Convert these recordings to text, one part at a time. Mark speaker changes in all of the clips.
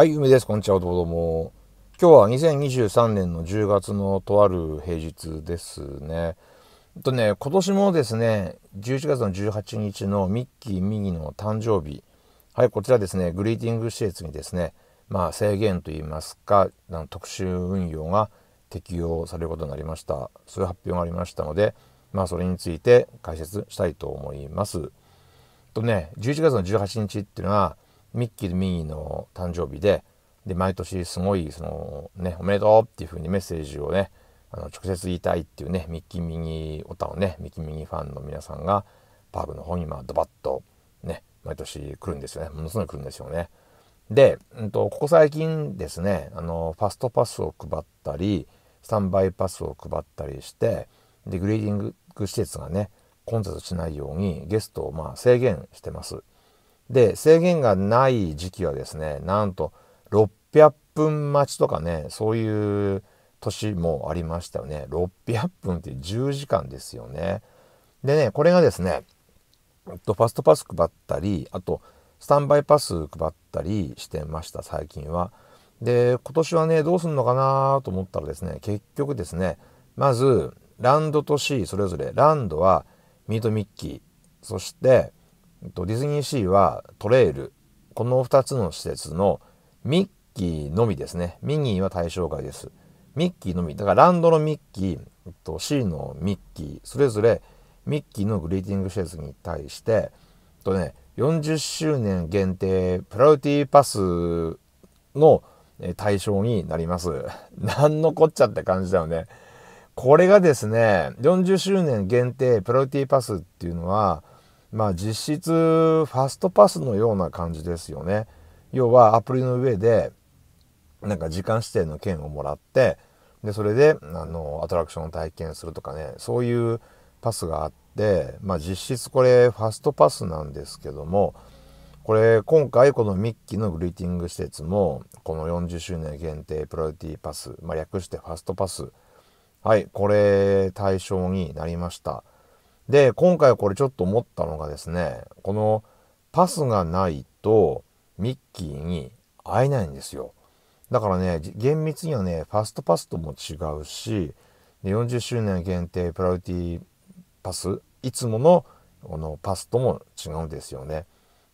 Speaker 1: はい、梅です。こんにちは。どうも。今日は2023年の10月のとある平日ですね。とね、今年もですね、11月の18日のミッキー・ミギの誕生日。はい、こちらですね、グリーティング施設にですね、まあ制限といいますか、あの特殊運用が適用されることになりました。そういう発表がありましたので、まあそれについて解説したいと思います。とね、11月の18日っていうのは、ミッキーとミーの誕生日で、で、毎年すごい、その、ね、おめでとうっていう風にメッセージをね、あの直接言いたいっていうね、ミッキー・ミニオタをね、ミッキー・ミニファンの皆さんが、パークの方に、まあ、ドバッと、ね、毎年来るんですよね。ものすごい来るんですよね。で、うんと、ここ最近ですね、あの、ファストパスを配ったり、スタンバイパスを配ったりして、で、グリーディング施設がね、混雑しないようにゲストをまあ制限してます。で、制限がない時期はですね、なんと600分待ちとかね、そういう年もありましたよね。600分って10時間ですよね。でね、これがですね、ファストパス配ったり、あと、スタンバイパス配ったりしてました、最近は。で、今年はね、どうすんのかなと思ったらですね、結局ですね、まず、ランドと C、それぞれ、ランドはミートミッキー、そして、ディズニーシーはトレイル、この2つの施設のミッキーのみですね。ミニーは対象外です。ミッキーのみ。だからランドのミッキー、えっと、C のミッキー、それぞれミッキーのグリーティング施設に対して、とね、40周年限定プラルティパスの対象になります。なんのこっちゃって感じだよね。これがですね、40周年限定プラルティパスっていうのは、まあ、実質ファストパスのような感じですよね。要はアプリの上でなんか時間指定の券をもらってでそれであのアトラクションを体験するとかねそういうパスがあって、まあ、実質これファストパスなんですけどもこれ今回このミッキーのグリーティング施設もこの40周年限定プロリティパス、まあ、略してファストパスはいこれ対象になりました。で、今回これちょっと思ったのがですね、このパスがないとミッキーに会えないんですよ。だからね、厳密にはね、ファストパスとも違うし、で40周年限定プラルティパス、いつものこのパスとも違うんですよね。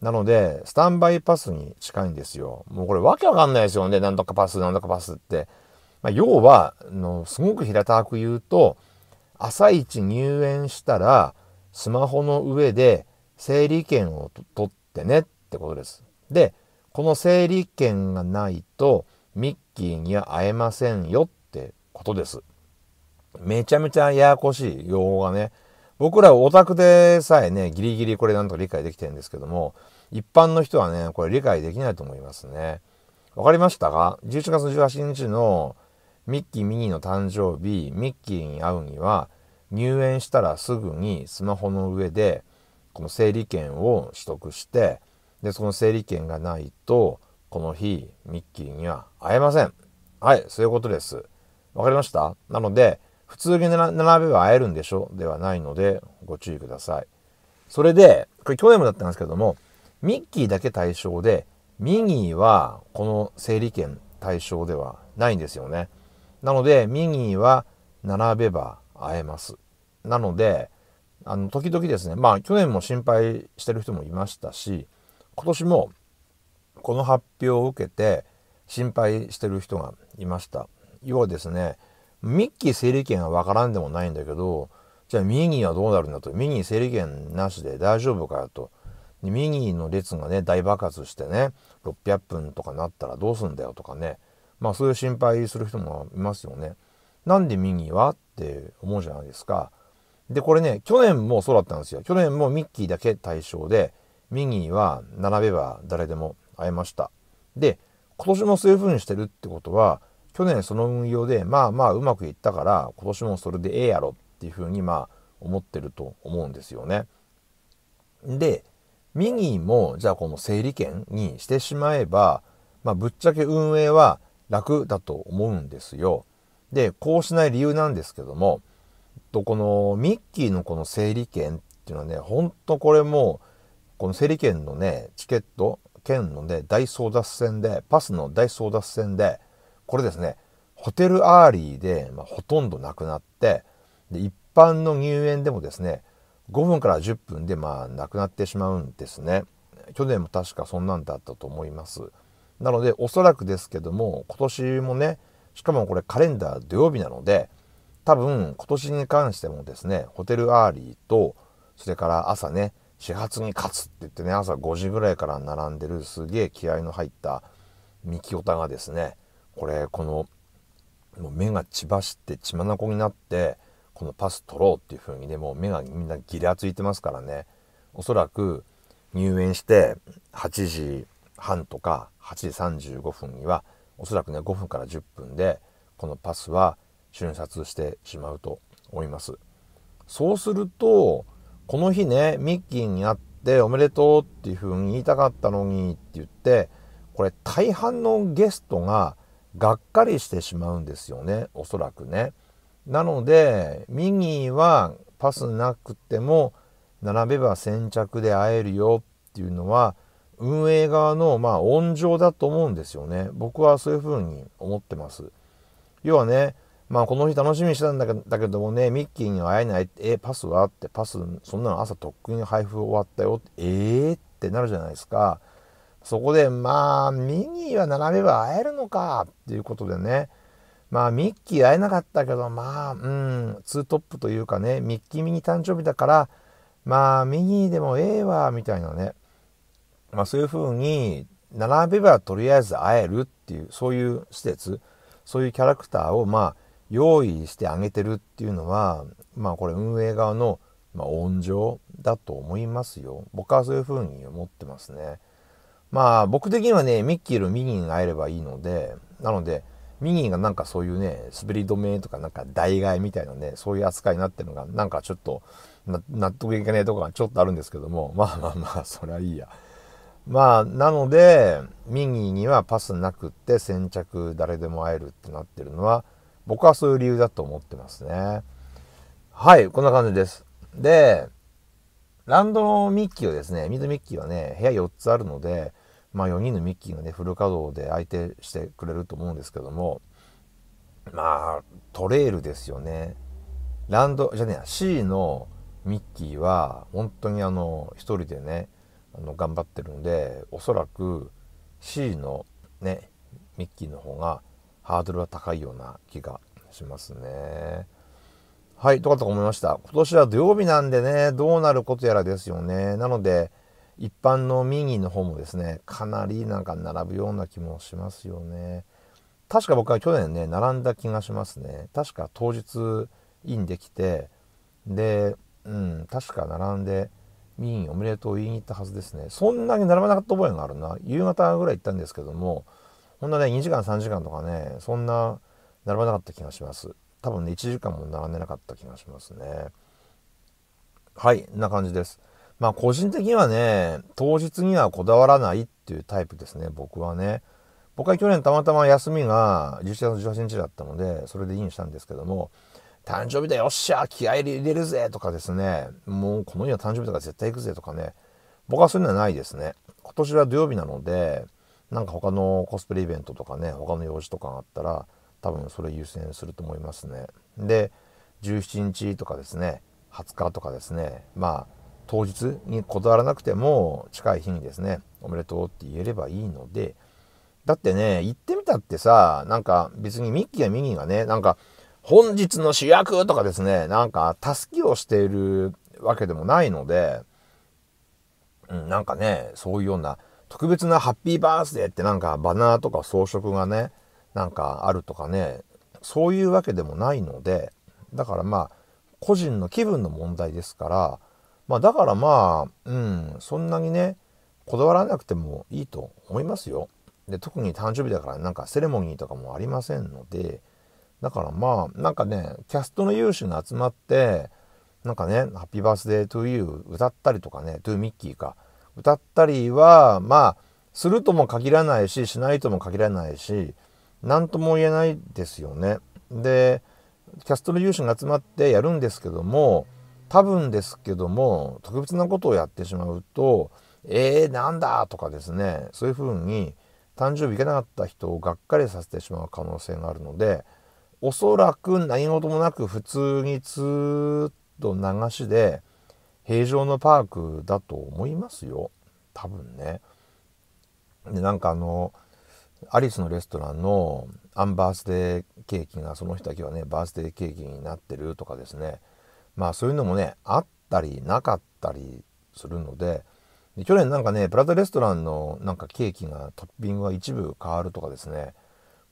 Speaker 1: なので、スタンバイパスに近いんですよ。もうこれわけわかんないですよね。なんとかパス、なんとかパスって。まあ、要は、のすごく平たく言うと、朝一入園したら、スマホの上で整理券を取ってねってことです。で、この整理券がないと、ミッキーには会えませんよってことです。めちゃめちゃややこしい用語がね、僕らオタクでさえね、ギリギリこれなんとか理解できてるんですけども、一般の人はね、これ理解できないと思いますね。わかりましたか ?11 月18日のミッキー・ミニーの誕生日、ミッキーに会うには、入園したらすぐにスマホの上で、この整理券を取得して、で、その整理券がないと、この日、ミッキーには会えません。はい、そういうことです。わかりましたなので、普通に並べば会えるんでしょではないので、ご注意ください。それで、これ去年もだったんですけども、ミッキーだけ対象で、ミニーはこの整理券対象ではないんですよね。なので、右は並べば会えます。なので、あの、時々ですね、まあ、去年も心配してる人もいましたし、今年もこの発表を受けて心配してる人がいました。要はですね、ミッキー整理券はわからんでもないんだけど、じゃあミニーはどうなるんだと。ミニー整理券なしで大丈夫かよと。ミニーの列がね、大爆発してね、600分とかなったらどうすんだよとかね。まあそういう心配する人もいますよね。なんでミニーはって思うじゃないですか。で、これね、去年もそうだったんですよ。去年もミッキーだけ対象で、ミニーは並べば誰でも会えました。で、今年もそういう風にしてるってことは、去年その運用で、まあまあうまくいったから、今年もそれでええやろっていう風に、まあ思ってると思うんですよね。で、ミニーも、じゃあこの整理券にしてしまえば、まあぶっちゃけ運営は楽だと思うんですよ。で、こうしない理由なんですけども、とこのミッキーのこの整理券っていうのはね、ほんとこれもう、この整理券のね、チケット、券のね、大争奪戦で、パスの大争奪戦で、これですね、ホテルアーリーで、まあ、ほとんどなくなって、で一般の入園でもですね、5分から10分でまあなくなってしまうんですね。去年も確かそんなんだったと思います。なので、おそらくですけども、今年もね、しかもこれカレンダー土曜日なので、多分今年に関してもですね、ホテルアーリーと、それから朝ね、始発に勝つって言ってね、朝5時ぐらいから並んでるすげえ気合の入った三木オタがですね、これ、この、もう目が血走って血眼になって、このパス取ろうっていう風にね、もう目がみんなギラついてますからね、おそらく入園して8時、半とか8時35分にはおそらくね5分から10分でこのパスは瞬殺してしまうと思います。そうするとこの日ねミッキーに会っておめでとうっていう風に言いたかったのにって言ってこれ大半のゲストががっかりしてしまうんですよねおそらくね。なのでミニーはパスなくても並べば先着で会えるよっていうのは運営側の、まあ、温情だと思うんですよね。僕はそういうふうに思ってます。要はね、まあ、この日楽しみにしてたんだけだけどもね、ミッキーに会えない、え、パスはって、パス、そんなの朝とっくに配布終わったよ、えーってなるじゃないですか。そこで、まあ、ミニーは並べば会えるのかっていうことでね、まあ、ミッキー会えなかったけど、まあ、うん、ツートップというかね、ミッキーミニ誕生日だから、まあ、ミニーでもええわ、みたいなね。まあ、そういうふうに並べばとりあえず会えるっていうそういう施設そういうキャラクターをまあ用意してあげてるっていうのはまあこれ運営側のまあ温情だと思いますよ僕はそういうふうに思ってますねまあ僕的にはねミッキーのミニーが会えればいいのでなのでミニーがなんかそういうね滑り止めとかなんか代替えみたいなねそういう扱いになってるのがなんかちょっと納得いかねえとこがちょっとあるんですけどもまあまあまあそれはいいやまあ、なので、右にはパスなくって先着誰でも会えるってなってるのは、僕はそういう理由だと思ってますね。はい、こんな感じです。で、ランドのミッキーをですね、ミドミッキーはね、部屋4つあるので、まあ4人のミッキーがね、フル稼働で相手してくれると思うんですけども、まあ、トレイルですよね。ランド、じゃねえ、C のミッキーは、本当にあの、一人でね、あの頑張ってるんでおそらく C のねミッキーの方がハードルは高いような気がしますね。はい、とかと思いました。今年は土曜日なんでね、どうなることやらですよね。なので、一般の民意の方もですね、かなりなんか並ぶような気もしますよね。確か僕は去年ね、並んだ気がしますね。確か当日インできて、で、うん、確か並んで、みーンおめでとう言いに行ったはずですねそんなに並ばなかった覚えがあるな夕方ぐらい行ったんですけどもほんなね2時間3時間とかねそんな並ばなかった気がします多分ね1時間も並んでなかった気がしますねはいな感じですまあ個人的にはね当日にはこだわらないっていうタイプですね僕はね僕は去年たまたま休みが11月18日だったのでそれでインしたんですけども誕生日だよっしゃ気合入れるぜとかですね、もうこの日は誕生日だから絶対行くぜとかね、僕はそういうのはないですね。今年は土曜日なので、なんか他のコスプレイベントとかね、他の用事とかがあったら、多分それ優先すると思いますね。で、17日とかですね、20日とかですね、まあ、当日にこだわらなくても、近い日にですね、おめでとうって言えればいいので、だってね、行ってみたってさ、なんか別にミッキーやミニーがね、なんか、本日の主役とかですね、なんか、助けをしているわけでもないので、うん、なんかね、そういうような、特別なハッピーバースデーってなんかバナーとか装飾がね、なんかあるとかね、そういうわけでもないので、だからまあ、個人の気分の問題ですから、まあだからまあ、うん、そんなにね、こだわらなくてもいいと思いますよ。で、特に誕生日だからなんかセレモニーとかもありませんので、だからまあ、なんかね、キャストの有志が集まって、なんかね、ハッピーバースデートゥーユー歌ったりとかね、トゥーミッキーか、歌ったりは、まあ、するとも限らないし、しないとも限らないし、何とも言えないですよね。で、キャストの有志が集まってやるんですけども、多分ですけども、特別なことをやってしまうと、えー、なんだとかですね、そういうふうに、誕生日行けなかった人をがっかりさせてしまう可能性があるので、おそらく何事もなく普通にずっと流しで平常のパークだと思いますよ多分ね。でなんかあのアリスのレストランのアンバースデーケーキがその日だけはねバースデーケーキになってるとかですねまあそういうのもねあったりなかったりするのでで去年なんかねプラザレストランのなんかケーキがトッピングが一部変わるとかですね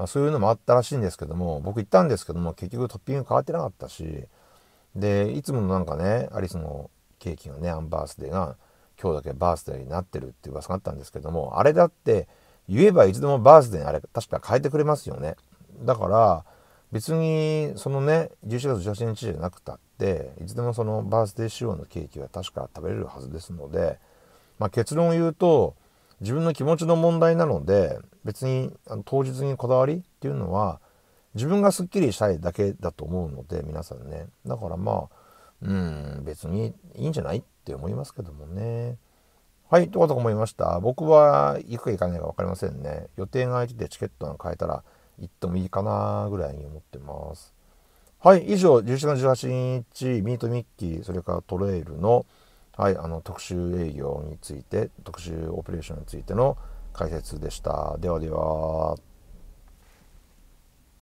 Speaker 1: まあ、そういうのもあったらしいんですけども、僕行ったんですけども、結局トッピング変わってなかったし、で、いつものなんかね、アリスのケーキのね、アンバースデーが、今日だけバースデーになってるっていう噂があったんですけども、あれだって、言えばいつでもバースデーにあれ、確か変えてくれますよね。だから、別に、そのね、11月18日じゃなくたって、いつでもそのバースデー仕様のケーキは確か食べれるはずですので、まあ、結論を言うと、自分の気持ちの問題なので別にあの当日にこだわりっていうのは自分がすっきりしたいだけだと思うので皆さんねだからまあうん別にいいんじゃないって思いますけどもねはいということ思いました僕は行くか行かないか分かりませんね予定が空いててチケットが買えたら行ってもいいかなぐらいに思ってますはい以上17月18日ミートミッキーそれからトレイルの「はい、あの特集営業について特集オペレーションについての解説でした。ではでは。